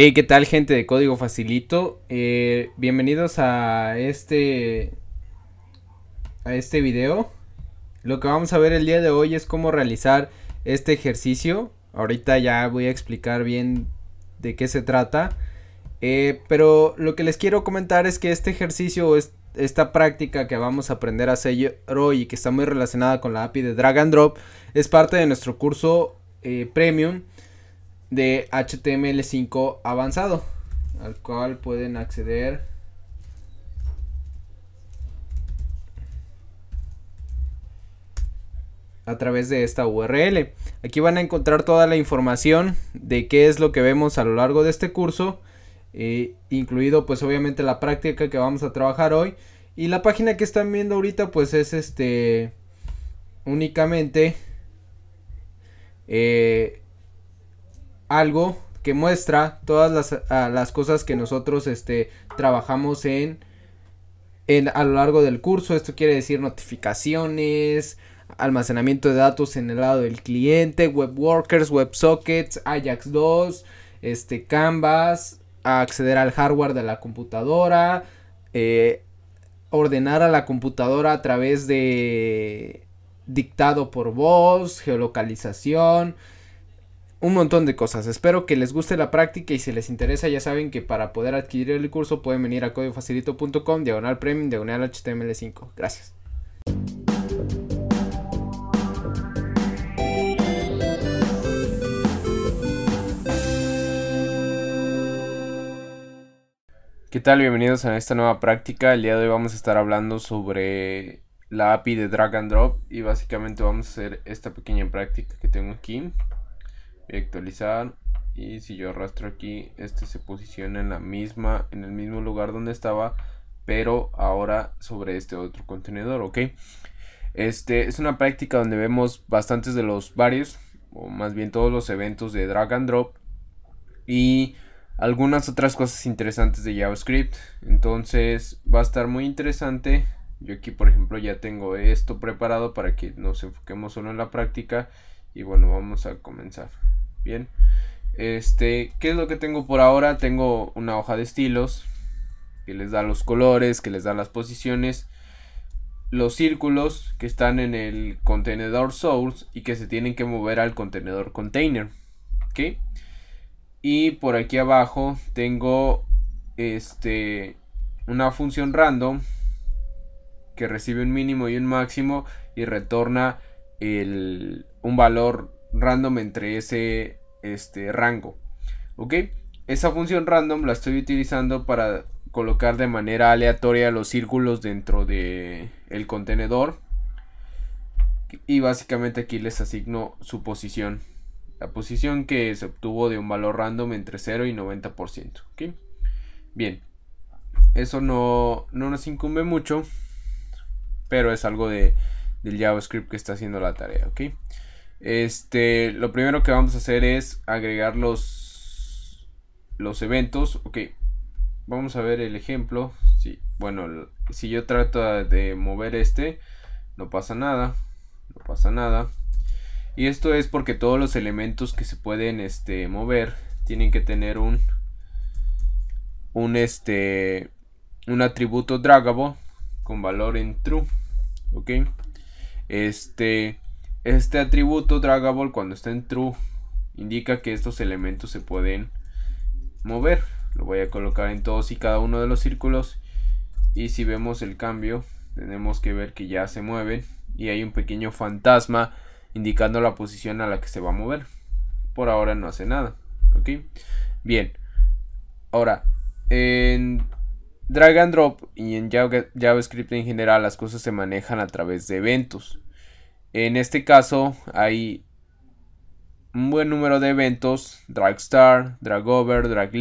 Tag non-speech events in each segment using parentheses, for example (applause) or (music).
Hey, ¿qué tal gente de Código Facilito? Eh, bienvenidos a este a este video. Lo que vamos a ver el día de hoy es cómo realizar este ejercicio. Ahorita ya voy a explicar bien de qué se trata. Eh, pero lo que les quiero comentar es que este ejercicio o esta práctica que vamos a aprender a hacer hoy y que está muy relacionada con la API de Drag and Drop es parte de nuestro curso eh, Premium de HTML5 avanzado, al cual pueden acceder a través de esta URL. Aquí van a encontrar toda la información de qué es lo que vemos a lo largo de este curso, eh, incluido pues obviamente la práctica que vamos a trabajar hoy. Y la página que están viendo ahorita pues es este únicamente eh, algo que muestra todas las, ah, cosas que nosotros este, trabajamos en, a lo largo del curso. Esto quiere decir notificaciones, almacenamiento de datos en el lado del cliente, web workers, web sockets, Ajax 2, este, Canvas, acceder al hardware de la computadora, eh, ordenar a la computadora a través de dictado por voz, geolocalización, un montón de cosas. Espero que les guste la práctica y si les interesa ya saben que para poder adquirir el curso pueden venir a códigofacilito.com, diagonal premium, diagonal HTML5. Gracias. ¿Qué tal? Bienvenidos a esta nueva práctica. El día de hoy vamos a estar hablando sobre la API de drag and drop y básicamente vamos a hacer esta pequeña práctica que tengo aquí voy actualizar y si yo arrastro aquí este se posiciona en la misma en el mismo lugar donde estaba pero ahora sobre este otro contenedor ok este es una práctica donde vemos bastantes de los varios o más bien todos los eventos de drag and drop y algunas otras cosas interesantes de javascript entonces va a estar muy interesante yo aquí por ejemplo ya tengo esto preparado para que nos enfoquemos solo en la práctica y bueno vamos a comenzar Bien. Este, ¿qué es lo que tengo por ahora? Tengo una hoja de estilos que les da los colores, que les da las posiciones, los círculos que están en el contenedor source y que se tienen que mover al contenedor container. ¿Ok? Y por aquí abajo tengo este una función random que recibe un mínimo y un máximo y retorna un valor random entre ese este rango. ¿Ok? Esa función random la estoy utilizando para colocar de manera aleatoria los círculos dentro de el contenedor. Y básicamente aquí les asigno su posición. La posición que se obtuvo de un valor random entre 0 y 90%. ¿okay? Bien. Eso no, nos incumbe mucho. Pero es algo de, del JavaScript que está haciendo la tarea. ¿ok? Este, lo primero que vamos a hacer es agregar los, los eventos. Ok, vamos a ver el ejemplo. Sí, bueno, si yo trato de mover este, no pasa nada. No pasa nada. Y esto es porque todos los elementos que se pueden este, mover tienen que tener un, un, este, un atributo draggable con valor en true. Ok, este este atributo draggable cuando está en true indica que estos elementos se pueden mover. Lo voy a colocar en todos y cada uno de los círculos y si vemos el cambio tenemos que ver que ya se mueve y hay un pequeño fantasma indicando la posición a la que se va a mover. Por ahora no hace nada. ¿Ok? Bien. Ahora, en drag and drop y en JavaScript en general las cosas se manejan a través de eventos. En este caso hay un buen número de eventos, Dragstar, Dragover, drag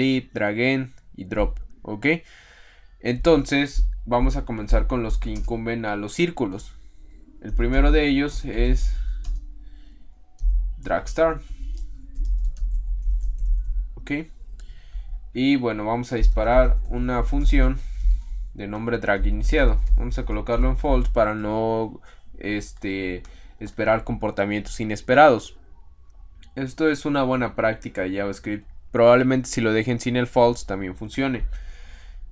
end y Drop, ¿ok? Entonces vamos a comenzar con los que incumben a los círculos. El primero de ellos es Dragstar. Ok. Y bueno, vamos a disparar una función de nombre drag iniciado. Vamos a colocarlo en false para no este esperar comportamientos inesperados. Esto es una buena práctica de JavaScript. Probablemente si lo dejen sin el false también funcione.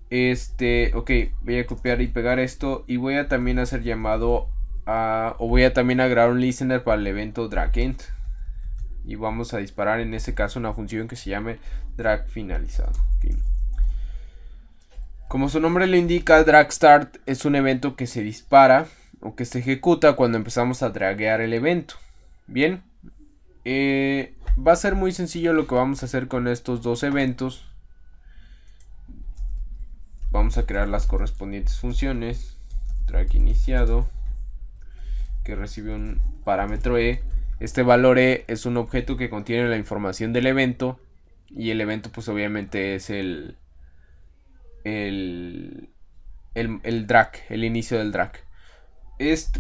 Este, ok, voy a copiar y pegar esto y voy a también hacer llamado a, o voy a también agregar un listener para el evento end Y vamos a disparar en este caso una función que se llame drag finalizado. Como su nombre lo indica, drag start es un evento que se dispara o que se ejecuta cuando empezamos a draguear el evento. Bien, eh, va a ser muy sencillo lo que vamos a hacer con estos dos eventos. Vamos a crear las correspondientes funciones. Drag iniciado que recibe un parámetro e. Este valor e es un objeto que contiene la información del evento y el evento pues obviamente es el, el, el drag, el inicio del drag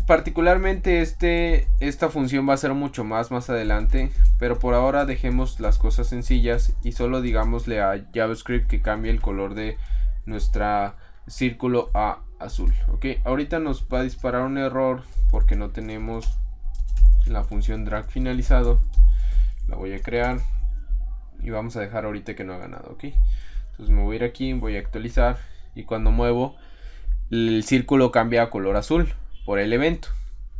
particularmente este, esta función va a ser mucho más más adelante, pero por ahora dejemos las cosas sencillas y solo digámosle a JavaScript que cambie el color de nuestro círculo a azul. ahorita nos va a disparar un error porque no tenemos la función drag finalizado. La voy a crear y vamos a dejar ahorita que no haga nada. entonces me voy a ir aquí, voy a actualizar y cuando muevo el círculo cambia a color azul por el evento.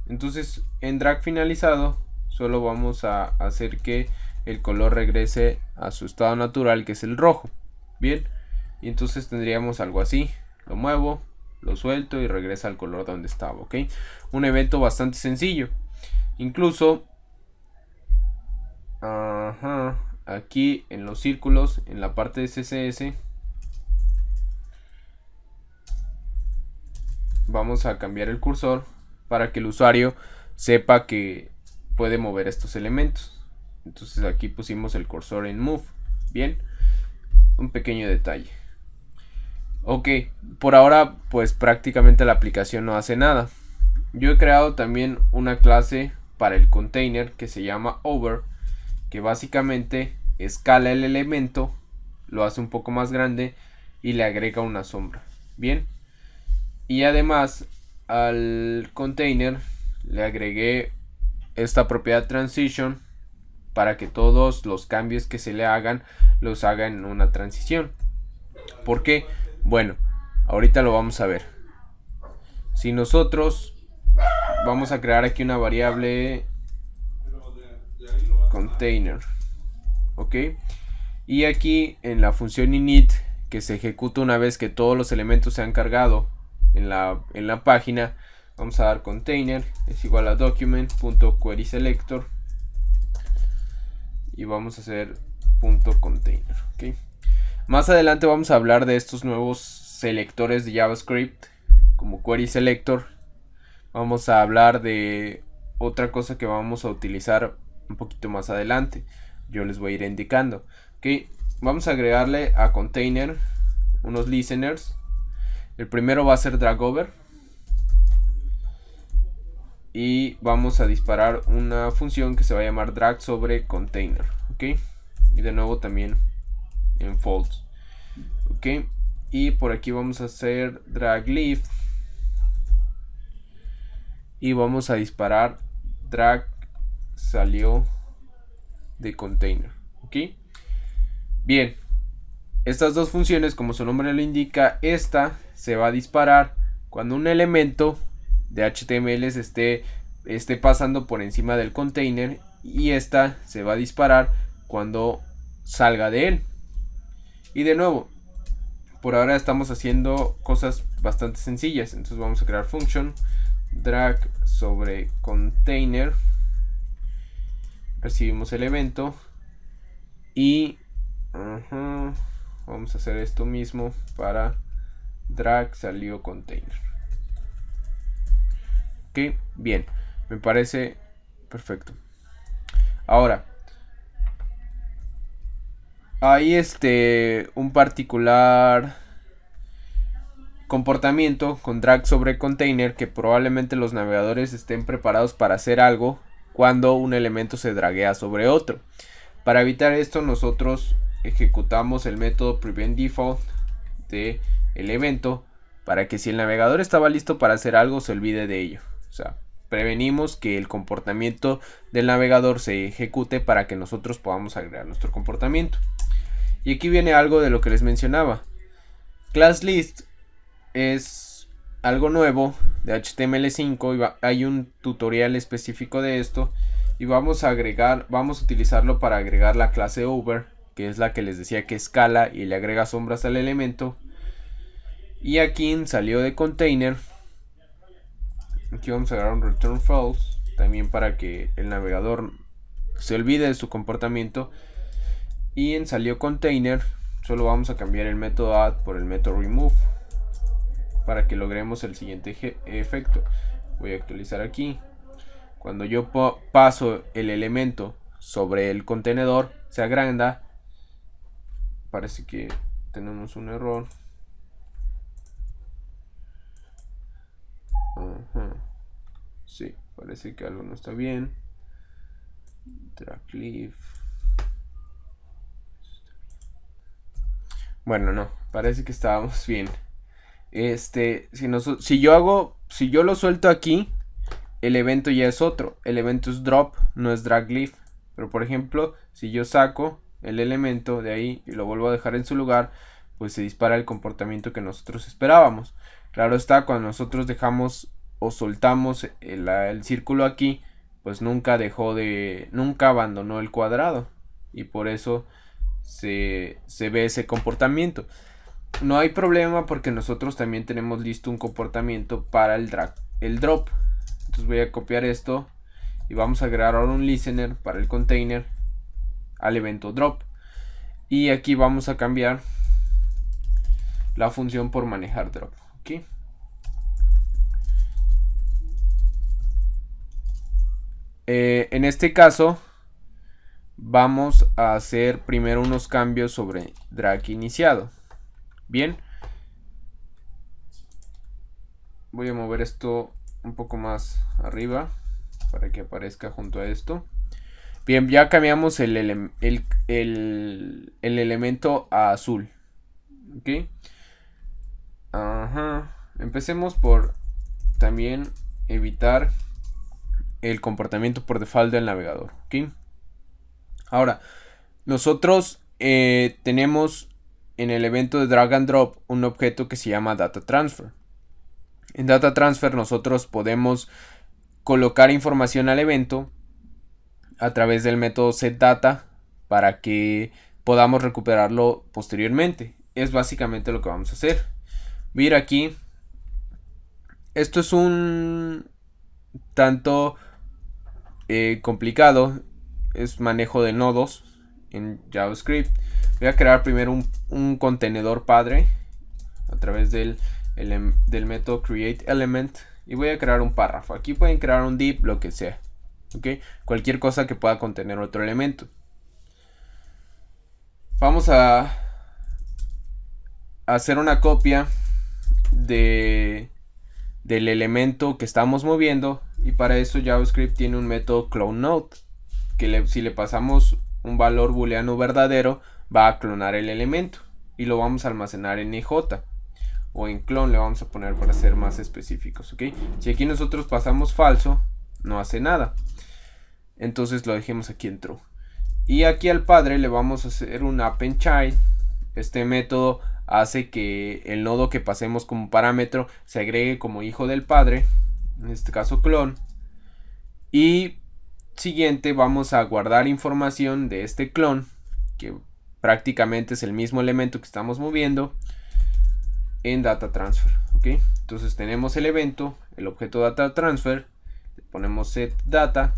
Entonces en drag finalizado solo vamos a hacer que el color regrese a su estado natural que es el rojo. Bien, y entonces tendríamos algo así. Lo muevo, lo suelto y regresa al color donde estaba, ¿ok? Un evento bastante sencillo. Incluso aquí en los círculos, en la parte de CSS, vamos a cambiar el cursor para que el usuario sepa que puede mover estos elementos. Entonces aquí pusimos el cursor en move. Bien, un pequeño detalle. Ok, por ahora pues prácticamente la aplicación no hace nada. Yo he creado también una clase para el container que se llama over, que básicamente escala el elemento, lo hace un poco más grande y le agrega una sombra. Bien, y además al container le agregué esta propiedad transition para que todos los cambios que se le hagan los haga en una transición. ¿Por qué? Bueno, ahorita lo vamos a ver. Si nosotros vamos a crear aquí una variable container, ¿ok? Y aquí en la función init que se ejecuta una vez que todos los elementos se han cargado en la, en la página vamos a dar container es igual a document.querySelector y vamos a hacer container más adelante vamos a hablar de estos nuevos selectores de javascript como querySelector vamos a hablar de otra cosa que vamos a utilizar un poquito más adelante yo les voy a ir indicando vamos a agregarle a container unos listeners el primero va a ser drag over Y vamos a disparar una función que se va a llamar drag sobre container. ¿Ok? Y de nuevo también en false. ¿Ok? Y por aquí vamos a hacer drag leaf. Y vamos a disparar drag salió de container. ¿Ok? Bien. Estas dos funciones, como su nombre lo indica, esta se va a disparar cuando un elemento de HTML esté, pasando por encima del container y esta se va a disparar cuando salga de él. Y de nuevo, por ahora estamos haciendo cosas bastante sencillas. Entonces vamos a crear function drag sobre container. Recibimos el evento y vamos a hacer esto mismo para drag salió container. Ok, bien, me parece perfecto. Ahora, hay este un particular comportamiento con drag sobre container que probablemente los navegadores estén preparados para hacer algo cuando un elemento se draguea sobre otro. Para evitar esto nosotros ejecutamos el método prevent default este evento para que si el navegador estaba listo para hacer algo se olvide de ello. O sea, prevenimos que el comportamiento del navegador se ejecute para que nosotros podamos agregar nuestro comportamiento. Y aquí viene algo de lo que les mencionaba. Class List es algo nuevo de HTML5 y hay un tutorial específico de esto y vamos a agregar, vamos a utilizarlo para agregar la clase over que es la que les decía que escala y le agrega sombras al elemento. Y aquí en salió de container. Aquí vamos a agarrar un return false. También para que el navegador se olvide de su comportamiento. Y en salió container. Solo vamos a cambiar el método add por el método remove. Para que logremos el siguiente efecto. Voy a actualizar aquí. Cuando yo paso el elemento sobre el contenedor, se agranda parece que tenemos un error. Sí, parece que algo no está bien. drag leaf, Bueno, no, parece que estábamos (laughs) bien. Este, si, si yo hago, si yo lo suelto aquí, el evento ya es otro. El evento es drop, no es drag leaf. Pero por ejemplo, si yo saco el elemento de ahí y lo vuelvo a dejar en su lugar, pues se dispara el comportamiento que nosotros esperábamos. Claro está, cuando nosotros dejamos o soltamos el, círculo aquí, pues nunca dejó de, nunca abandonó el cuadrado y por eso se, se ve ese comportamiento. No hay problema porque nosotros también tenemos listo un comportamiento para el, drag, el drop. Entonces voy a copiar esto y vamos a agregar ahora un listener para el container al evento drop. Y aquí vamos a cambiar la función por manejar drop. Eh, en este caso vamos a hacer primero unos cambios sobre drag iniciado. Bien. Voy a mover esto un poco más arriba para que aparezca junto a esto. Bien, ya cambiamos el, elemento a azul. ¿Ok? Ajá. Empecemos por también evitar el comportamiento por default del navegador. ¿Ok? Ahora, nosotros eh, tenemos en el evento de drag and drop un objeto que se llama data transfer. En data transfer nosotros podemos colocar información al evento a través del método setData para que podamos recuperarlo posteriormente. Es básicamente lo que vamos a hacer. Voy aquí. Esto es un tanto eh, complicado. Es manejo de nodos en JavaScript. Voy a crear primero un, contenedor padre a través del, del método createElement y voy a crear un párrafo. Aquí pueden crear un div, lo que sea. Cualquier cosa que pueda contener otro elemento. Vamos a hacer una copia de, del elemento que estamos moviendo y para eso JavaScript tiene un método cloneNode que si le pasamos un valor booleano verdadero va a clonar el elemento y lo vamos a almacenar en ij o en clone le vamos a poner para ser más específicos si aquí nosotros pasamos falso no hace nada entonces lo dejemos aquí en true. Y aquí al padre le vamos a hacer un append child. Este método hace que el nodo que pasemos como parámetro se agregue como hijo del padre, en este caso clon. Y siguiente vamos a guardar información de este clon, que prácticamente es el mismo elemento que estamos moviendo, en data transfer. ¿ok? Entonces tenemos el evento, el objeto data transfer, le ponemos set data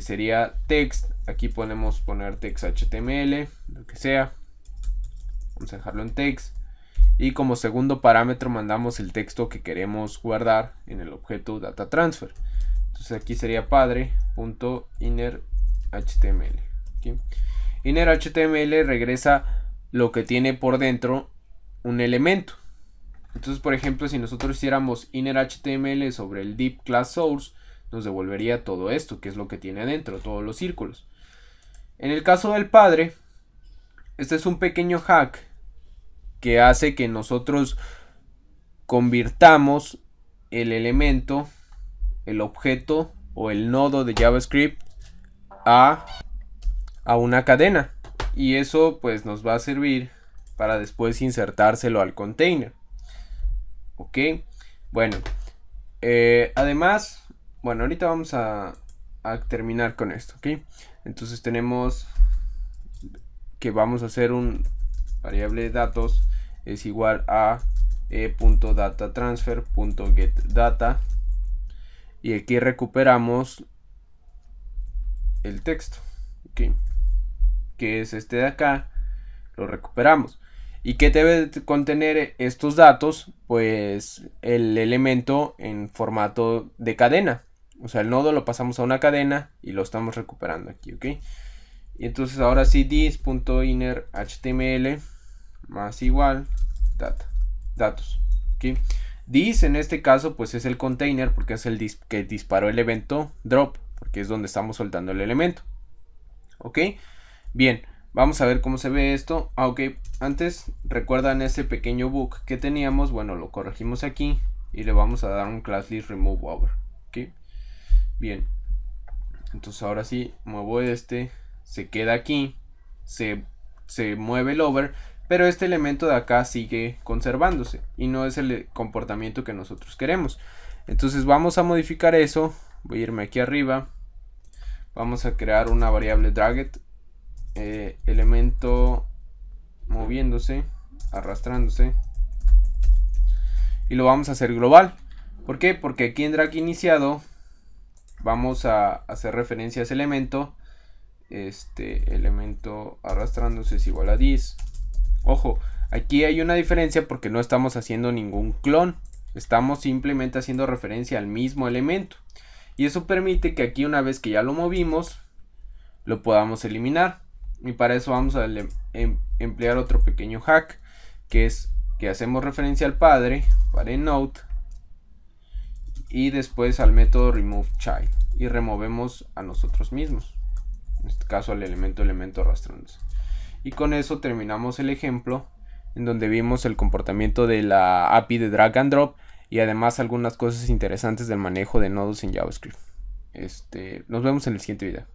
sería text. Aquí podemos poner text HTML, lo que sea. Vamos a dejarlo en text. Y como segundo parámetro mandamos el texto que queremos guardar en el objeto data transfer. Entonces aquí sería padre.innerHTML. InnerHTML regresa lo que tiene por dentro un elemento. Entonces, por ejemplo, si nosotros hiciéramos innerHTML sobre el deep class source, nos devolvería todo esto, que es lo que tiene adentro, todos los círculos. En el caso del padre, este es un pequeño hack que hace que nosotros convirtamos el elemento, el objeto o el nodo de JavaScript a, a una cadena. Y eso pues nos va a servir para después insertárselo al container. Ok, bueno, eh, además bueno, ahorita vamos a, terminar con esto, ¿ok? Entonces tenemos que vamos a hacer un variable de datos es igual a e.datatransfer.getData y aquí recuperamos el texto ¿ok? que es este de acá lo recuperamos y qué debe contener estos datos pues el elemento en formato de cadena o sea, el nodo lo pasamos a una cadena y lo estamos recuperando aquí, ¿ok? Y entonces ahora sí dis.innerHTML más igual data, datos, ¿ok? Dis en este caso pues es el container porque es el que disparó el evento drop, porque es donde estamos soltando el elemento, ¿ok? Bien, vamos a ver cómo se ve esto. Ah, ok, antes recuerdan ese pequeño bug que teníamos, bueno lo corregimos aquí y le vamos a dar un class list remove over, ¿ok? Bien. Entonces ahora sí, muevo este. Se queda aquí. Se, mueve el over. Pero este elemento de acá sigue conservándose. Y no es el comportamiento que nosotros queremos. Entonces vamos a modificar eso. Voy a irme aquí arriba. Vamos a crear una variable drag eh, elemento moviéndose, arrastrándose. Y lo vamos a hacer global. ¿Por qué? Porque aquí en drag iniciado vamos a hacer referencia a ese elemento. Este elemento arrastrándose es igual a 10. Ojo, aquí hay una diferencia porque no estamos haciendo ningún clon. Estamos simplemente haciendo referencia al mismo elemento. Y eso permite que aquí una vez que ya lo movimos, lo podamos eliminar. Y para eso vamos a em-, emplear otro pequeño hack, que es que hacemos referencia al padre, para note, y después al método remove child y removemos a nosotros mismos en este caso al elemento elemento arrastrándose y con eso terminamos el ejemplo en donde vimos el comportamiento de la API de drag and drop y además algunas cosas interesantes del manejo de nodos en JavaScript este, nos vemos en el siguiente video